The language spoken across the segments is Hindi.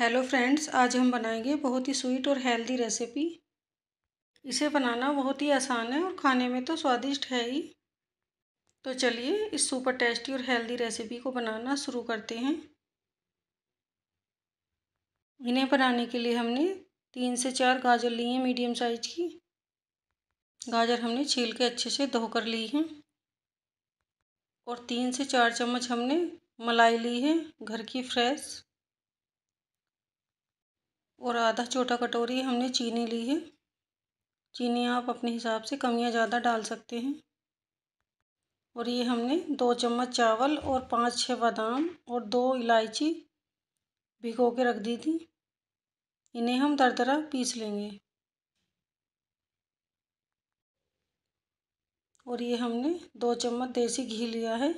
हेलो फ्रेंड्स आज हम बनाएंगे बहुत ही स्वीट और हेल्दी रेसिपी इसे बनाना बहुत ही आसान है और खाने में तो स्वादिष्ट है ही तो चलिए इस सुपर टेस्टी और हेल्दी रेसिपी को बनाना शुरू करते हैं इन्हें बनाने के लिए हमने तीन से चार गाजर ली हैं मीडियम साइज की गाजर हमने छील के अच्छे से धोकर ली है और तीन से चार चम्मच हमने मलाई ली है घर की फ्रेश और आधा छोटा कटोरी हमने चीनी ली है चीनी आप अपने हिसाब से कम या ज़्यादा डाल सकते हैं और ये हमने दो चम्मच चावल और पाँच छः बादाम और दो इलायची भिगो के रख दी थी इन्हें हम दरदरा पीस लेंगे और ये हमने दो चम्मच देसी घी लिया है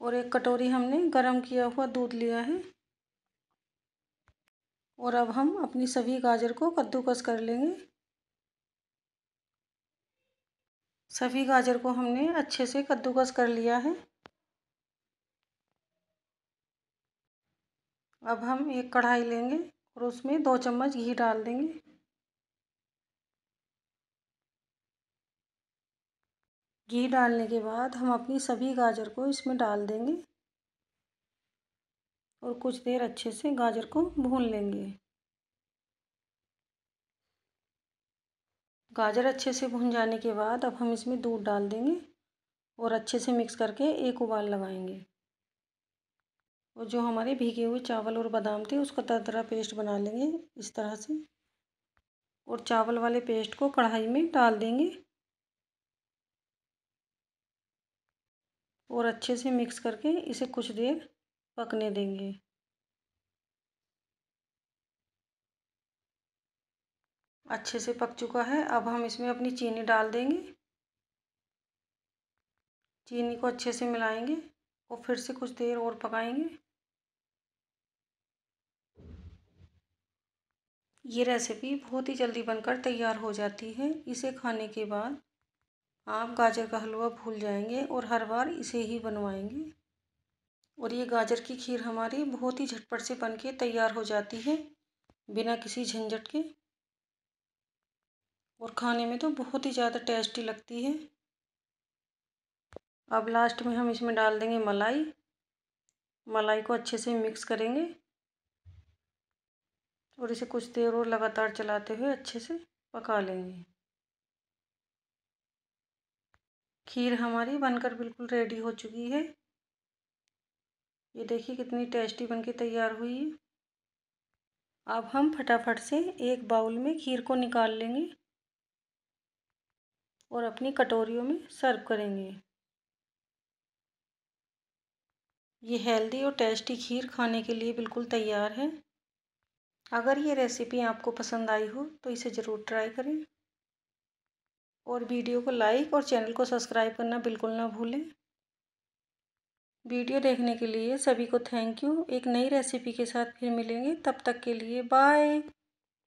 और एक कटोरी हमने गरम किया हुआ दूध लिया है और अब हम अपनी सभी गाजर को कद्दूकस कर लेंगे सभी गाजर को हमने अच्छे से कद्दूकस कर लिया है अब हम एक कढ़ाई लेंगे और उसमें दो चम्मच घी डाल देंगे घी डालने के बाद हम अपनी सभी गाजर को इसमें डाल देंगे और कुछ देर अच्छे से गाजर को भून लेंगे गाजर अच्छे से भून जाने के बाद अब हम इसमें दूध डाल देंगे और अच्छे से मिक्स करके एक उबाल लगाएंगे और जो हमारे भीगे हुए चावल और बादाम थे उसका तरह पेस्ट बना लेंगे इस तरह से और चावल वाले पेस्ट को कढ़ाई में डाल देंगे और अच्छे से मिक्स करके इसे कुछ देर पकने देंगे अच्छे से पक चुका है अब हम इसमें अपनी चीनी डाल देंगे चीनी को अच्छे से मिलाएंगे और फिर से कुछ देर और पकाएंगे ये रेसिपी बहुत ही जल्दी बनकर तैयार हो जाती है इसे खाने के बाद आप गाजर का हलवा भूल जाएंगे और हर बार इसे ही बनवाएंगे और ये गाजर की खीर हमारी बहुत ही झटपट से बन के तैयार हो जाती है बिना किसी झंझट के और खाने में तो बहुत ही ज़्यादा टेस्टी लगती है अब लास्ट में हम इसमें डाल देंगे मलाई मलाई को अच्छे से मिक्स करेंगे और इसे कुछ देर और लगातार चलाते हुए अच्छे से पका लेंगे खीर हमारी बनकर बिल्कुल रेडी हो चुकी है ये देखिए कितनी टेस्टी बनके तैयार हुई है अब हम फटाफट से एक बाउल में खीर को निकाल लेंगे और अपनी कटोरियों में सर्व करेंगे ये हेल्दी और टेस्टी खीर खाने के लिए बिल्कुल तैयार है अगर ये रेसिपी आपको पसंद आई हो तो इसे ज़रूर ट्राई करें और वीडियो को लाइक और चैनल को सब्सक्राइब करना बिल्कुल ना भूलें वीडियो देखने के लिए सभी को थैंक यू एक नई रेसिपी के साथ फिर मिलेंगे तब तक के लिए बाय